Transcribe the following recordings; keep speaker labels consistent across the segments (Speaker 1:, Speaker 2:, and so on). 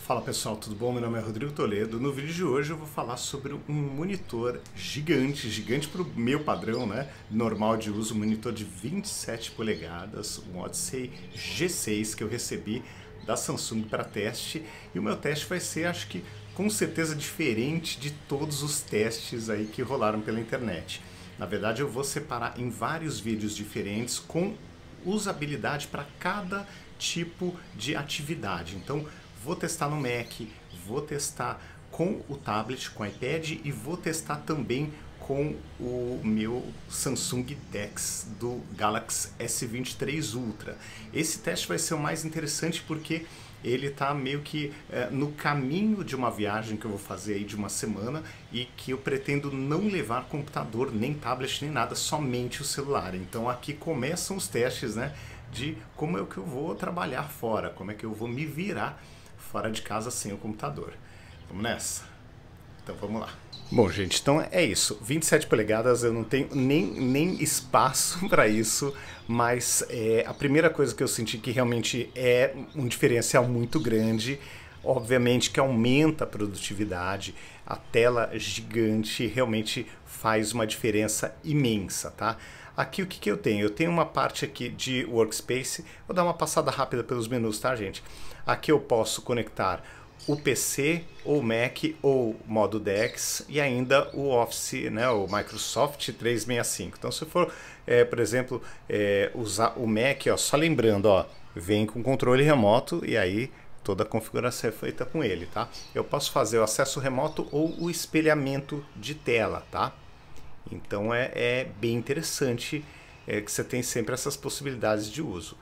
Speaker 1: Fala pessoal, tudo bom? Meu nome é Rodrigo Toledo. No vídeo de hoje eu vou falar sobre um monitor gigante, gigante para o meu padrão, né? Normal de uso, monitor de 27 polegadas, um Odyssey G6 que eu recebi da Samsung para teste. E o meu teste vai ser, acho que com certeza diferente de todos os testes aí que rolaram pela internet. Na verdade, eu vou separar em vários vídeos diferentes com usabilidade para cada tipo de atividade. Então, vou testar no Mac, vou testar com o tablet, com o iPad e vou testar também com o meu Samsung DeX do Galaxy S23 Ultra. Esse teste vai ser o mais interessante porque ele está meio que é, no caminho de uma viagem que eu vou fazer aí de uma semana e que eu pretendo não levar computador, nem tablet, nem nada, somente o celular. Então aqui começam os testes, né, de como é que eu vou trabalhar fora, como é que eu vou me virar fora de casa sem o computador. Vamos nessa. Então vamos lá. Bom, gente, então é isso. 27 polegadas, eu não tenho nem, nem espaço para isso, mas é, a primeira coisa que eu senti que realmente é um diferencial muito grande, obviamente que aumenta a produtividade, a tela gigante realmente faz uma diferença imensa, tá? Aqui o que, que eu tenho? Eu tenho uma parte aqui de workspace, vou dar uma passada rápida pelos menus, tá, gente? Aqui eu posso conectar o PC, ou Mac, ou modo DeX e ainda o Office, né, o Microsoft 365. Então, se for, é, por exemplo, é, usar o Mac, ó, só lembrando, ó, vem com controle remoto e aí toda a configuração é feita com ele, tá? Eu posso fazer o acesso remoto ou o espelhamento de tela, tá? Então é, é bem interessante é, que você tem sempre essas possibilidades de uso.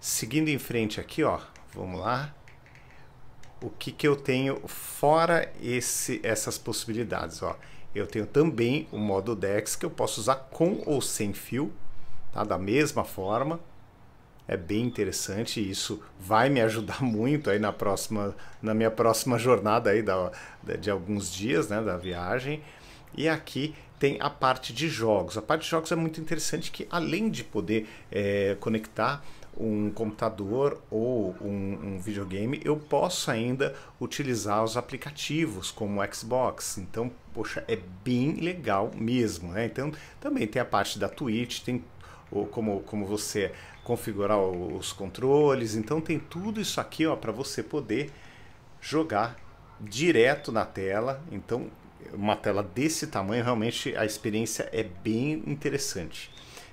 Speaker 1: Seguindo em frente aqui, ó, Vamos lá. O que, que eu tenho fora esse, essas possibilidades? Ó. Eu tenho também o modo DEX que eu posso usar com ou sem fio, tá? da mesma forma. É bem interessante, isso vai me ajudar muito aí na próxima, na minha próxima jornada aí da, de alguns dias, né, da viagem. E aqui tem a parte de jogos. A parte de jogos é muito interessante que além de poder é, conectar um computador ou um, um, videogame, eu posso ainda utilizar os aplicativos como o Xbox. Então, poxa, é bem legal mesmo, né? Então, também tem a parte da Twitch, tem o como, como você configurar os controles. Então, tem tudo isso aqui para você poder jogar direto na tela. Então, uma tela desse tamanho, realmente a experiência é bem interessante.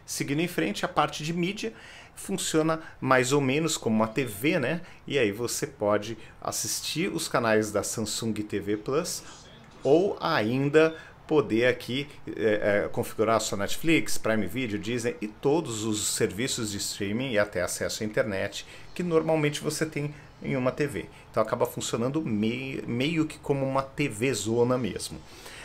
Speaker 1: Seguindo em frente, a parte de mídia funciona mais ou menos como uma TV, né? E aí você pode assistir os canais da Samsung TV Plus ou ainda poder aqui é, é, configurar a sua Netflix, Prime Video, Disney e todos os serviços de streaming e até acesso à internet que normalmente você tem em uma TV. Então acaba funcionando meio, meio que como uma TV zona mesmo.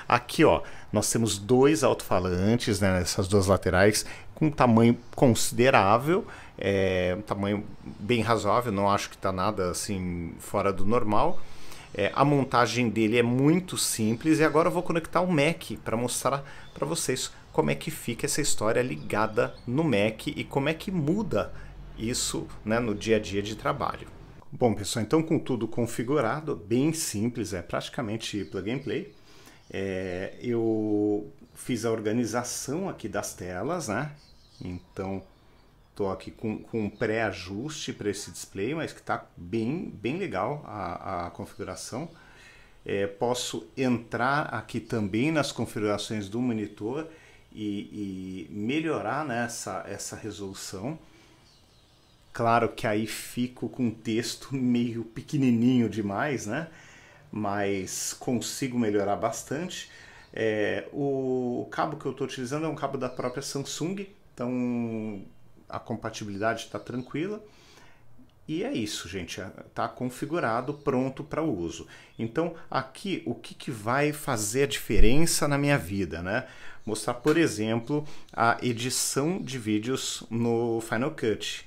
Speaker 1: Aqui ó, nós temos dois alto-falantes né, nessas duas laterais com um tamanho considerável, é, um tamanho bem razoável, não acho que está nada assim fora do normal. É, a montagem dele é muito simples e agora eu vou conectar o Mac para mostrar para vocês como é que fica essa história ligada no Mac e como é que muda isso né, no dia a dia de trabalho. Bom pessoal, então com tudo configurado, bem simples, é praticamente plug and play. É, eu fiz a organização aqui das telas, né? Então, tô aqui com, com um pré-ajuste para esse display, mas que tá bem, bem legal a, a configuração. É, posso entrar aqui também nas configurações do monitor e, e melhorar né, essa, essa resolução. Claro que aí fico com o texto meio pequenininho demais, né? Mas consigo melhorar bastante. É, o cabo que eu estou utilizando é um cabo da própria Samsung, então a compatibilidade está tranquila. E é isso, gente, está é, configurado, pronto para uso. Então, aqui, o que, que vai fazer a diferença na minha vida, né? Mostrar, por exemplo, a edição de vídeos no Final Cut.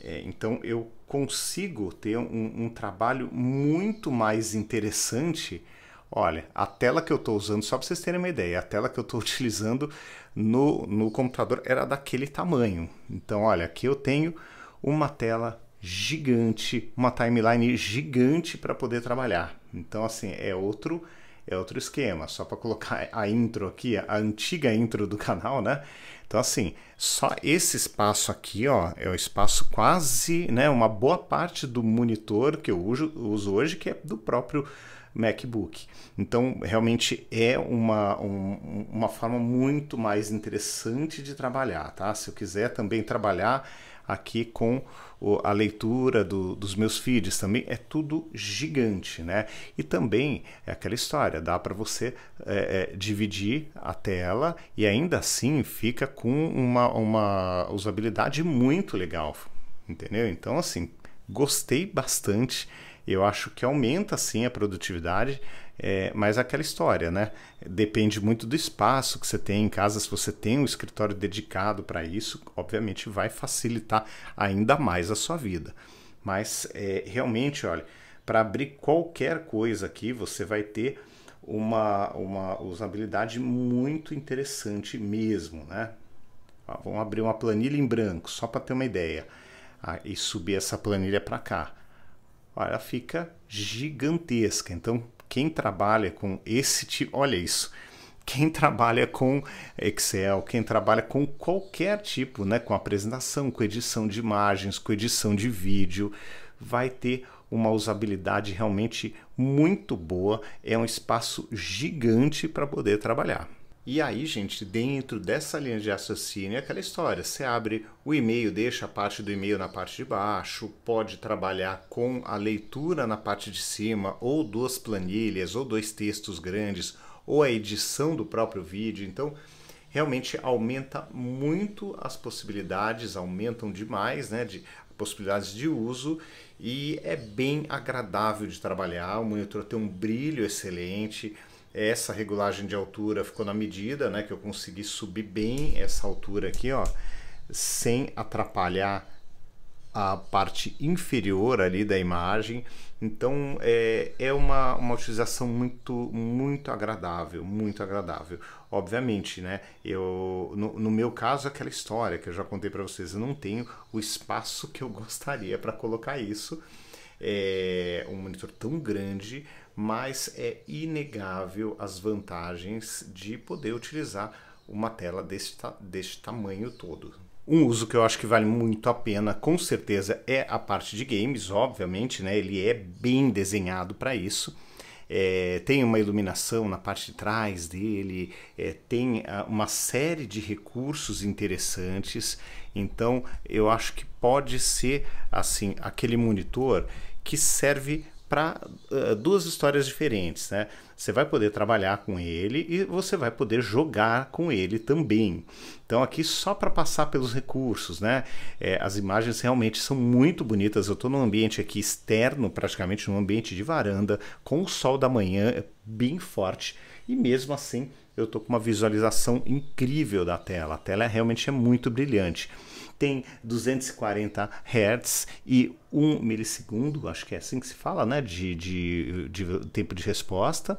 Speaker 1: É, então, eu consigo ter um, um trabalho muito mais interessante Olha, a tela que eu estou usando, só para vocês terem uma ideia, a tela que eu estou utilizando no, no computador era daquele tamanho. Então, olha, aqui eu tenho uma tela gigante, uma timeline gigante para poder trabalhar. Então, assim, é outro é outro esquema. Só para colocar a intro aqui, a antiga intro do canal, né? Então, assim, só esse espaço aqui, ó, é o espaço quase, né, uma boa parte do monitor que eu uso, uso hoje, que é do próprio MacBook. Então, realmente é uma, um, uma forma muito mais interessante de trabalhar, tá? Se eu quiser também trabalhar aqui com a leitura do, dos meus feeds também é tudo gigante, né? E também é aquela história, dá para você é, é, dividir a tela e ainda assim fica com uma, uma usabilidade muito legal, entendeu? Então, assim, gostei bastante. Eu acho que aumenta sim a produtividade, é, mas aquela história, né? Depende muito do espaço que você tem em casa. Se você tem um escritório dedicado para isso, obviamente vai facilitar ainda mais a sua vida. Mas é, realmente, olha, para abrir qualquer coisa aqui, você vai ter uma, uma usabilidade muito interessante mesmo, né? vamos abrir uma planilha em branco, só para ter uma ideia. Ah, e subir essa planilha para cá. Olha, ela fica gigantesca. Então, quem trabalha com esse tipo, olha isso. Quem trabalha com Excel, quem trabalha com qualquer tipo, né, com apresentação, com edição de imagens, com edição de vídeo, vai ter uma usabilidade realmente muito boa, é um espaço gigante para poder trabalhar. E aí, gente, dentro dessa linha de raciocínio é aquela história. Você abre o e-mail, deixa a parte do e-mail na parte de baixo, pode trabalhar com a leitura na parte de cima, ou duas planilhas, ou dois textos grandes, ou a edição do próprio vídeo. Então, realmente aumenta muito as possibilidades, aumentam demais, né? De possibilidades de uso e é bem agradável de trabalhar. O monitor tem um brilho excelente essa regulagem de altura ficou na medida, né? Que eu consegui subir bem essa altura aqui, ó, sem atrapalhar a parte inferior ali da imagem. Então é, é uma, uma utilização muito, muito agradável, muito agradável. Obviamente, né? Eu, no, no meu caso, é aquela história que eu já contei para vocês, eu não tenho o espaço que eu gostaria para colocar isso. É um monitor tão grande, mas é inegável as vantagens de poder utilizar uma tela deste tamanho todo. Um uso que eu acho que vale muito a pena, com certeza, é a parte de games, obviamente, né? Ele é bem desenhado para isso. É, tem uma iluminação na parte de trás dele, é, tem ah, uma série de recursos interessantes. Então, eu acho que pode ser assim aquele monitor que serve para uh, eh, duas histórias diferentes, né? Você vai poder trabalhar com ele e você vai poder jogar com ele também. Então aqui só para passar pelos recursos, né? É, as imagens realmente são muito bonitas. Eu estou num ambiente aqui externo, praticamente num ambiente de varanda, com o sol da manhã é bem forte e mesmo assim eu estou com uma visualização incrível da tela. A tela realmente é muito brilhante tem 240 Hz e 1 milissegundo, acho que é assim que se fala, né? De, de, de tempo de resposta.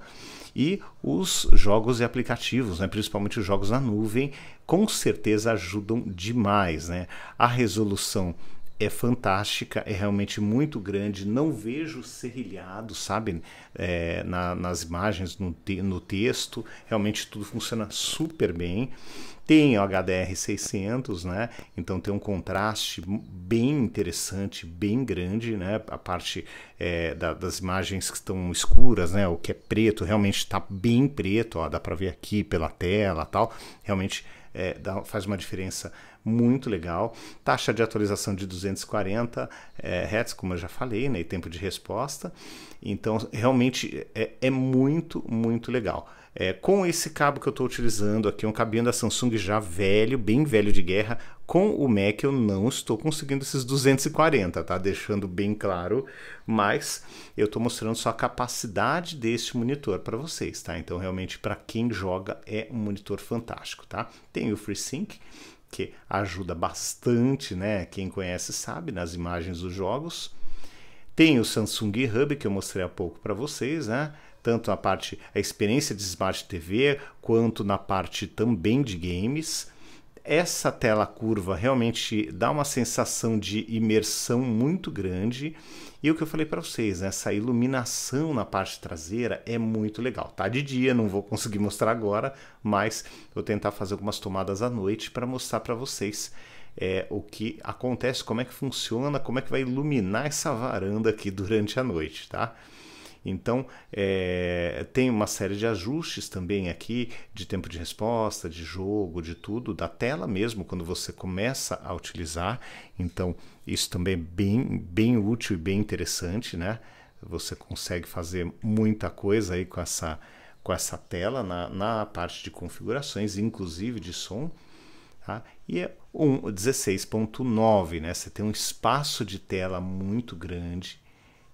Speaker 1: E os jogos e aplicativos, né? principalmente os jogos na nuvem, com certeza ajudam demais. Né? A resolução é fantástica, é realmente muito grande. Não vejo serrilhado, sabe? É, na, nas imagens, no, te, no texto. Realmente tudo funciona super bem. Tem o HDR 600, né? Então tem um contraste bem interessante, bem grande, né? A parte é, da, das imagens que estão escuras, né? O que é preto realmente está bem preto, ó, dá para ver aqui pela tela, tal. Realmente é, dá, faz uma diferença muito legal. Taxa de atualização de 240 é, Hz, como eu já falei, né? e tempo de resposta. Então, realmente é, é muito, muito legal. É, com esse cabo que eu estou utilizando aqui, um cabinho da Samsung já velho, bem velho de guerra, com o Mac eu não estou conseguindo esses 240, tá? Deixando bem claro, mas eu estou mostrando só a capacidade deste monitor para vocês, tá? Então realmente para quem joga é um monitor fantástico, tá? Tem o FreeSync, que ajuda bastante, né? Quem conhece sabe nas imagens dos jogos. Tem o Samsung Hub que eu mostrei há pouco para vocês, né? Tanto na parte a experiência de Smart TV quanto na parte também de games. Essa tela curva realmente dá uma sensação de imersão muito grande. E o que eu falei para vocês, né? essa iluminação na parte traseira é muito legal. Tá de dia, não vou conseguir mostrar agora, mas vou tentar fazer algumas tomadas à noite para mostrar para vocês é, o que acontece, como é que funciona, como é que vai iluminar essa varanda aqui durante a noite, tá? Então, é, tem uma série de ajustes também aqui, de tempo de resposta, de jogo, de tudo, da tela mesmo, quando você começa a utilizar. Então, isso também é bem, bem útil e bem interessante, né? Você consegue fazer muita coisa aí com essa, com essa tela na, na parte de configurações, inclusive de som. Tá? E é um 16.9, né? Você tem um espaço de tela muito grande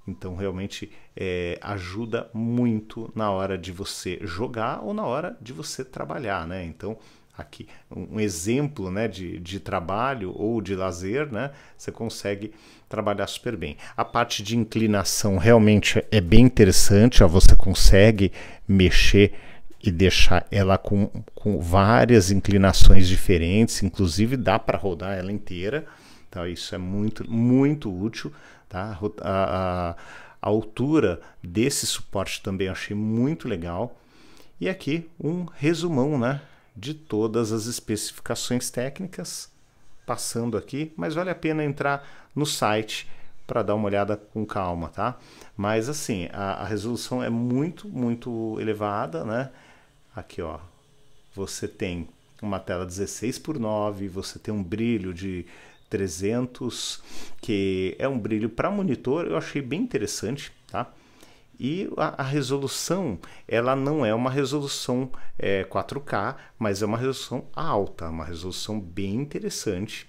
Speaker 1: então realmente é, ajuda muito na hora de você jogar ou na hora de você trabalhar, né? Então aqui um exemplo né, de, de trabalho ou de lazer, né, você consegue trabalhar super bem. A parte de inclinação realmente é bem interessante, ó, você consegue mexer e deixar ela com, com várias inclinações diferentes, inclusive dá para rodar ela inteira. Então, isso é muito, muito útil. Tá? A, a, a altura desse suporte também achei muito legal. E aqui um resumão né, de todas as especificações técnicas, passando aqui, mas vale a pena entrar no site para dar uma olhada com calma, tá? Mas assim, a, a, resolução é muito, muito elevada, né? Aqui, ó, você tem uma tela 16 por 9, você tem um brilho de 300, que é um brilho para monitor, eu achei bem interessante, tá? E a, a, resolução, ela não é uma resolução é, 4K, mas é uma resolução alta, uma resolução bem interessante,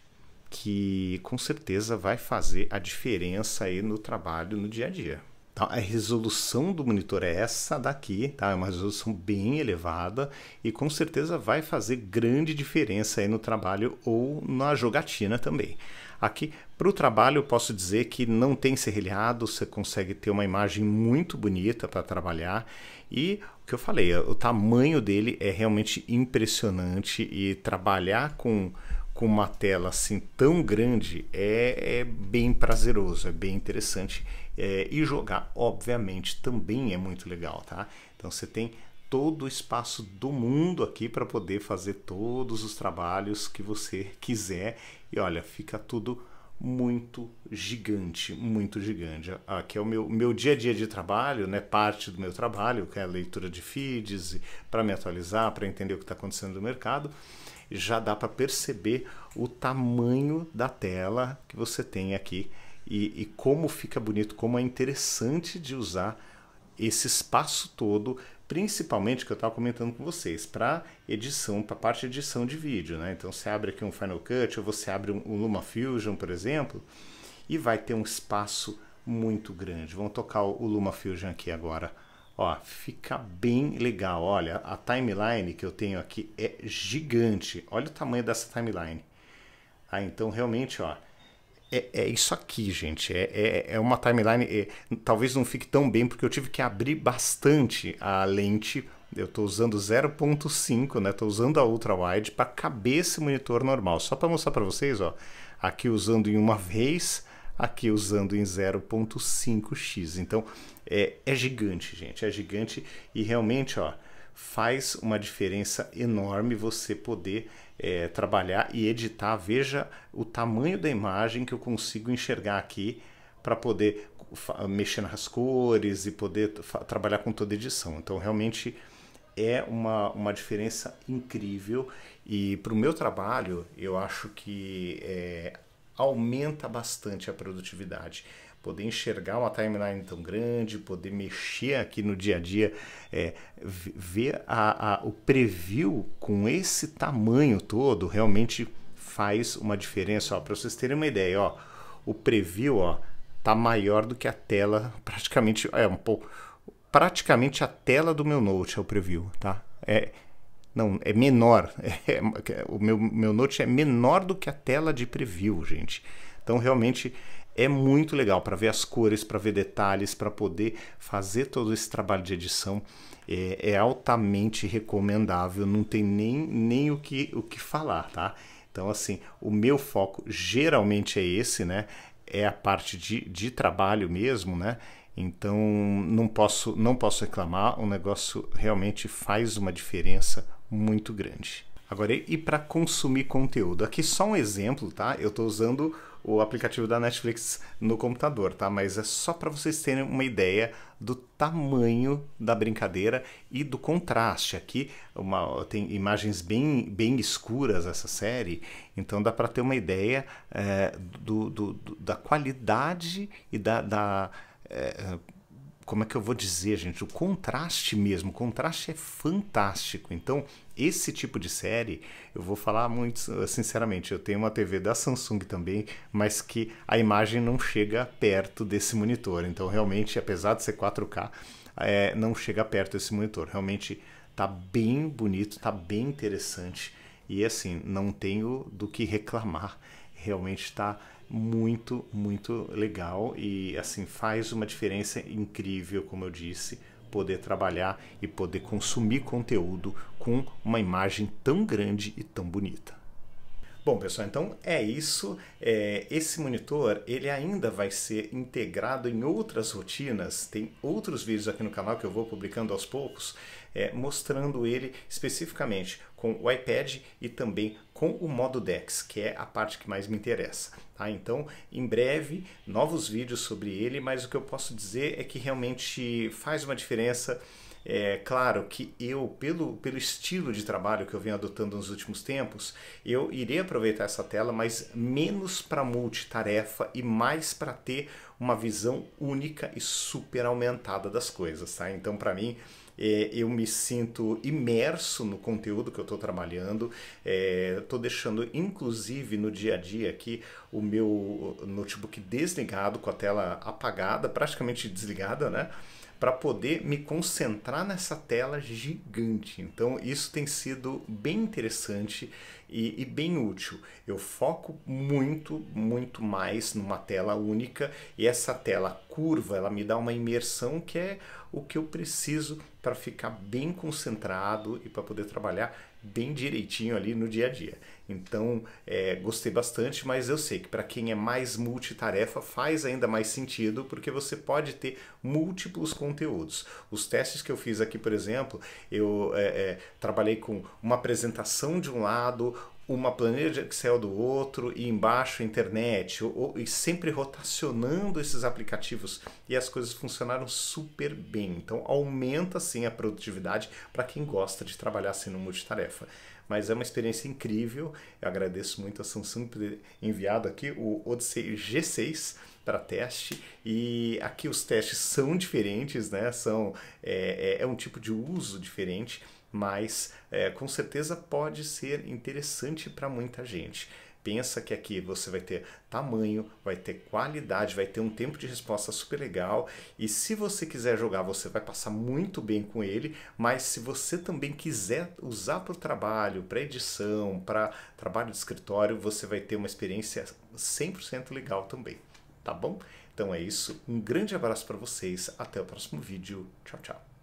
Speaker 1: que com certeza vai fazer a diferença aí no trabalho, no dia a dia. Tá, a resolução do monitor é essa daqui, tá? É uma resolução bem elevada e com certeza vai fazer grande diferença aí no trabalho ou na jogatina também. Aqui para o trabalho eu posso dizer que não tem serrilhado, você consegue ter uma imagem muito bonita para trabalhar e o que eu falei, o tamanho dele é realmente impressionante e trabalhar com com uma tela assim tão grande é, é bem prazeroso, é bem interessante. É, e jogar, obviamente, também é muito legal, tá? Então você tem todo o espaço do mundo aqui para poder fazer todos os trabalhos que você quiser. E olha, fica tudo muito gigante, muito gigante. Aqui ah, é o meu, meu dia a dia de trabalho, né? parte do meu trabalho, que é a leitura de feeds, para me atualizar, para entender o que está acontecendo no mercado já dá para perceber o tamanho da tela que você tem aqui e, e como fica bonito, como é interessante de usar esse espaço todo principalmente que eu estava comentando com vocês, para edição, para parte de edição de vídeo, né? Então você abre aqui um Final Cut ou você abre um, um LumaFusion, por exemplo, e vai ter um espaço muito grande. Vamos tocar o, o LumaFusion aqui agora. Ó, fica bem legal. Olha, a timeline que eu tenho aqui é gigante. Olha o tamanho dessa timeline. Ah, então realmente, ó, é, é isso aqui, gente. É, é, é uma timeline. É, talvez não fique tão bem porque eu tive que abrir bastante a lente. Eu estou usando 0.5, né? Estou usando a ultra wide para caber esse monitor normal. Só para mostrar para vocês, ó, aqui usando em uma vez aqui usando em 0.5x. Então é, é gigante, gente, é gigante e realmente ó, faz uma diferença enorme você poder é, trabalhar e editar. Veja o tamanho da imagem que eu consigo enxergar aqui para poder mexer nas cores e poder trabalhar com toda edição. Então, realmente é uma, uma diferença incrível. E para o meu trabalho, eu acho que é, aumenta bastante a produtividade. Poder enxergar uma timeline tão grande, poder mexer aqui no dia a dia, é, ver a, a, o preview com esse tamanho todo realmente faz uma diferença. Para vocês terem uma ideia, ó, o preview ó, tá maior do que a tela, praticamente é um pouco, praticamente a tela do meu note é o preview, tá? É, não, é menor. É, o meu, meu Note é menor do que a tela de preview, gente. Então, realmente é muito legal para ver as cores, para ver detalhes, para poder fazer todo esse trabalho de edição. É, é, altamente recomendável, não tem nem, nem o, que, o que falar, tá? Então, assim, o meu foco geralmente é esse, né? É a parte de, de trabalho mesmo, né? Então não posso não posso reclamar, o negócio realmente faz uma diferença muito grande. Agora, e para consumir conteúdo? Aqui só um exemplo, tá? Eu estou usando o aplicativo da Netflix no computador, tá? Mas é só para vocês terem uma ideia do tamanho da brincadeira e do contraste. Aqui uma, tem imagens bem, bem escuras essa série, então dá para ter uma ideia é, do, do, do, da qualidade e da, da eh, como é que eu vou dizer, gente? O contraste mesmo, o contraste é fantástico. Então, esse tipo de série, eu vou falar muito sinceramente, eu tenho uma TV da Samsung também, mas que a imagem não chega perto desse monitor. Então, realmente, apesar de ser 4K, é, não chega perto desse monitor. Realmente tá bem bonito, tá bem interessante. E assim, não tenho do que reclamar. Realmente está muito, muito legal e assim faz uma diferença incrível, como eu disse, poder trabalhar e poder consumir conteúdo com uma imagem tão grande e tão bonita. Bom, pessoal, então é isso. É, esse monitor ele ainda vai ser integrado em outras rotinas. Tem outros vídeos aqui no canal que eu vou publicando aos poucos, é, mostrando ele especificamente com o iPad e também com o modo DeX, que é a parte que mais me interessa. Tá? Então, em breve, novos vídeos sobre ele, mas o que eu posso dizer é que realmente faz uma diferença. É claro que eu, pelo, pelo estilo de trabalho que eu venho adotando nos últimos tempos, eu irei aproveitar essa tela, mas menos para multitarefa e mais para ter uma visão única e super aumentada das coisas, tá? Então, para mim, é, eu me sinto imerso no conteúdo que eu estou trabalhando, estou é, deixando inclusive no dia a dia aqui o meu notebook desligado, com a tela apagada, praticamente desligada, né? para poder me concentrar nessa tela gigante. Então isso tem sido bem interessante e, e, bem útil. Eu foco muito, muito mais numa tela única e essa tela curva ela me dá uma imersão que é o que eu preciso para ficar bem concentrado e para poder trabalhar bem direitinho ali no dia a dia. Então, é, gostei bastante, mas eu sei que para quem é mais multitarefa faz ainda mais sentido, porque você pode ter múltiplos conteúdos. Os testes que eu fiz aqui, por exemplo, eu é, é, trabalhei com uma apresentação de um lado, uma planilha de Excel do outro e embaixo internet, ou, e sempre rotacionando esses aplicativos e as coisas funcionaram super bem. Então aumenta sim a produtividade para quem gosta de trabalhar assim no multitarefa mas é uma experiência incrível. Eu agradeço muito a Samsung por ter enviado aqui o Odyssey G6 para teste e aqui os testes são diferentes, né? São é, é, é um tipo de uso diferente, mas é, com certeza pode ser interessante para muita gente pensa que aqui você vai ter tamanho, vai ter qualidade, vai ter um tempo de resposta super legal. E se você quiser jogar, você vai passar muito bem com ele. Mas se você também quiser usar para o trabalho, para edição, para trabalho de escritório, você vai ter uma experiência 100% legal também. Tá bom? Então é isso. Um grande abraço para vocês. Até o próximo vídeo. Tchau, tchau.